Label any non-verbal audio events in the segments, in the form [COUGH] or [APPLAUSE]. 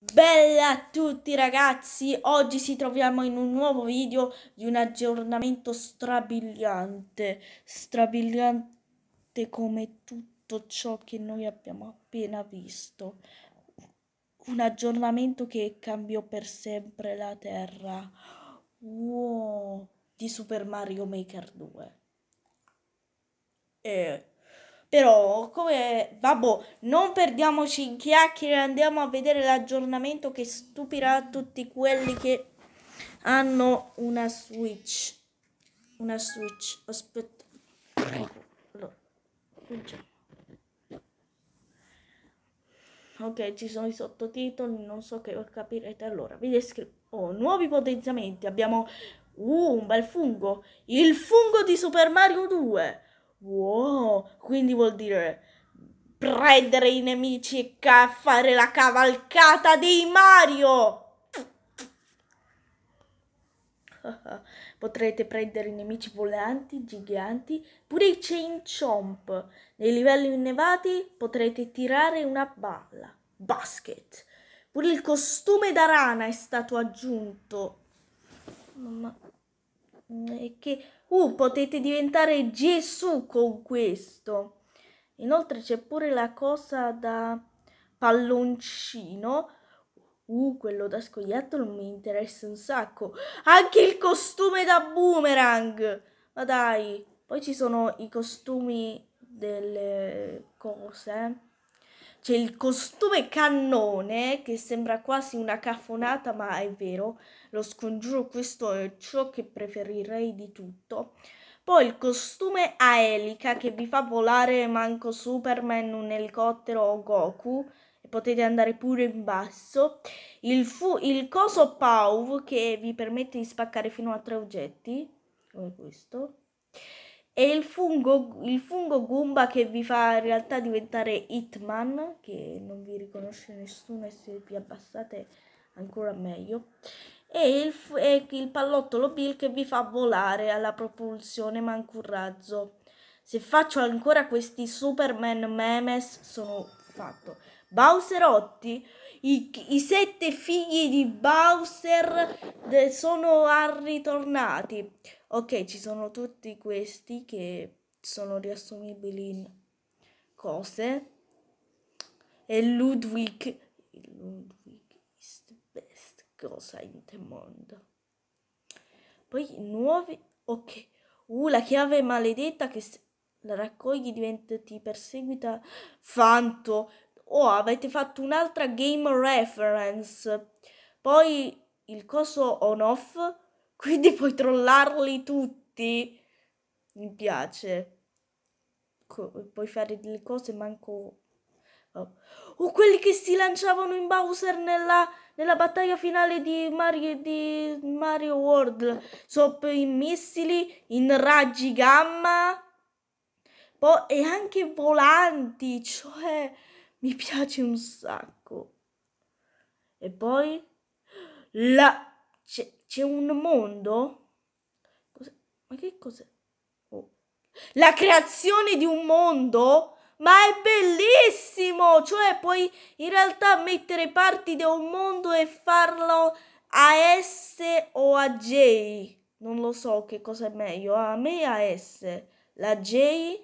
Bella a tutti ragazzi, oggi ci troviamo in un nuovo video di un aggiornamento strabiliante, strabiliante come tutto ciò che noi abbiamo appena visto, un aggiornamento che cambiò per sempre la terra, wow, di Super Mario Maker 2. E eh, però, come vabbè, non perdiamoci in chiacchiere, andiamo a vedere l'aggiornamento che stupirà tutti quelli che hanno una Switch. Una Switch, aspetta. No. Ok, ci sono i sottotitoli, non so che capirete allora. Vi descrivo. Oh, nuovi potenziamenti. Abbiamo uh, un bel fungo. Il fungo di Super Mario 2 Wow, quindi vuol dire prendere i nemici e ca- fare la cavalcata dei Mario. [LAUGHS] Potrete prendere i nemici volanti, giganti, pure i chain chomp. Nei livelli innevati potrete tirare una balla, basket. Pure il costume da rana è stato aggiunto. Mamma. Mm, e che uh, potete diventare Gesù con questo. Inoltre c'è pure la cosa da palloncino. Uh, quello da scoiattolo mi interessa un sacco. Anche il costume da boomerang. Ma dai, poi ci sono i costumi delle cose. Eh. C'è il costume cannone che sembra quasi una caffonata, ma è vero, lo scongiuro, questo è ciò che preferirei di tutto. Poi il costume a elica che vi fa volare manco Superman, un elicottero o Goku potete andare pure in basso. Il, fu- il coso POW che vi permette di spaccare fino a tre oggetti, come questo. E il fungo, il fungo Goomba che vi fa in realtà diventare Hitman, che non vi riconosce nessuno e se vi abbassate ancora meglio. E il, e il pallottolo Bill che vi fa volare alla propulsione manco un razzo. Se faccio ancora questi Superman memes sono fatto. Bowserotti, i, i sette figli di Bowser de, sono ritornati. Ok, ci sono tutti questi che sono riassumibili in cose. E Ludwig, Ludwig is the best cosa in the mondo. Poi nuovi, ok. Uh, la chiave maledetta che se la raccogli diventa, ti perseguita fanto. Oh, avete fatto un'altra game reference. Poi il coso on off quindi puoi trollarli tutti. Mi piace. Co- puoi fare delle cose manco... Oh. oh. quelli che si lanciavano in Bowser nella, nella battaglia finale di Mario, di Mario World. Sopra i missili, in raggi gamma. Poi, e anche volanti, cioè mi piace un sacco. E poi la... C'è c'è un mondo? Cos'è? Ma che cos'è? Oh. La creazione di un mondo? Ma è bellissimo! Cioè puoi in realtà mettere parti di un mondo e farlo a S o a J. Non lo so che cosa è meglio, a me a S. La J?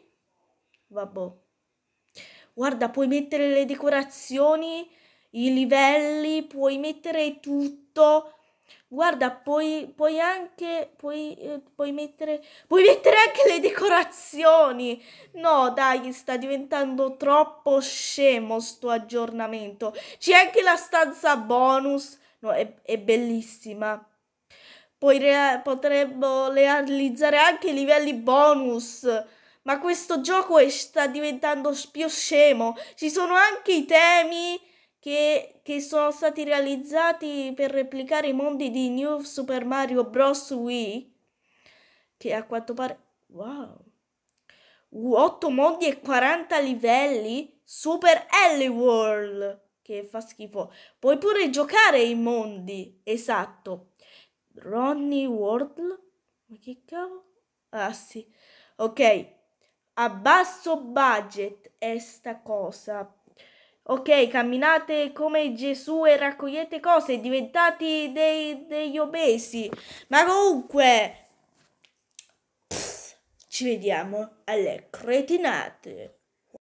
Vabbè. Guarda, puoi mettere le decorazioni, i livelli, puoi mettere tutto. Guarda, puoi, puoi anche. Puoi, eh, puoi mettere. Puoi mettere anche le decorazioni. No, dai, sta diventando troppo scemo sto aggiornamento. C'è anche la stanza bonus. No, è, è bellissima. Poi rea- potremmo realizzare anche livelli bonus. Ma questo gioco è, sta diventando più scemo. Ci sono anche i temi che, che sono stati realizzati per replicare i mondi di New Super Mario Bros. Wii, che a quanto pare... Wow! 8 mondi e 40 livelli Super L World che fa schifo. Puoi pure giocare i mondi. Esatto. Ronnie World? Ma che cavolo? Ah sì. Ok. A basso budget è sta cosa. Ok, camminate come Gesù e raccogliete cose, diventate dei, degli obesi. Ma comunque, pff, ci vediamo alle cretinate.